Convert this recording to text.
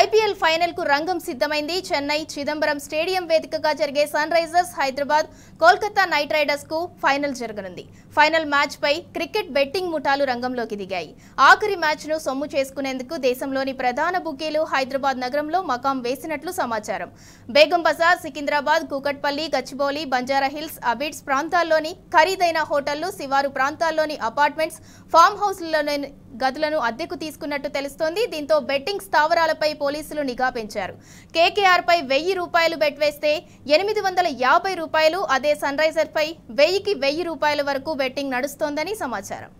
IPL final కు రంగం సిద్ధమైంది చెన్నై చిదంబరం స్టేడియం వేదికగా జరిగే Sunrisers Hyderabad Kolkata Knight Riders కు ఫైనల్ జరగనుంది ఫైనల్ మ్యాచ్ పై క్రికెట్ బెట్టింగ్ ముఠాలు రంగంలోకి దిగాయి ఆఖరి మ్యాచ్ ను సొమ్ము చేసుకునేందుకు దేశంలోని ప్రధాన బుకీలు హైదరాబాద్ నగరంలో మకాం వేసినట్లు సమాచారం బేగం బజార్ సికింద్రాబాద్ కూకట్పల్లి గచ్చిబౌలి బంజారా హిల్స్ అబిడ్స్ ప్రాంతాల్లోని ఖరీదైన హోటళ్లు శివారు ప్రాంతాల్లోని అపార్ట్మెంట్స్ ఫామ్ హౌస్లలోని గదులను అద్దెకు తీసుకున్నట్టు తెలుస్తోంది దీంతో బెట్టింగ్ స్థావరాలపై పోలీసులు నిఘా పెంచారు పై వెయ్యి రూపాయలు బెట్ వేస్తే ఎనిమిది వందల యాభై రూపాయలు అదే సన్ పై వెయ్యికి వెయ్యి రూపాయల వరకు బెట్టింగ్ నడుస్తోందని సమాచారం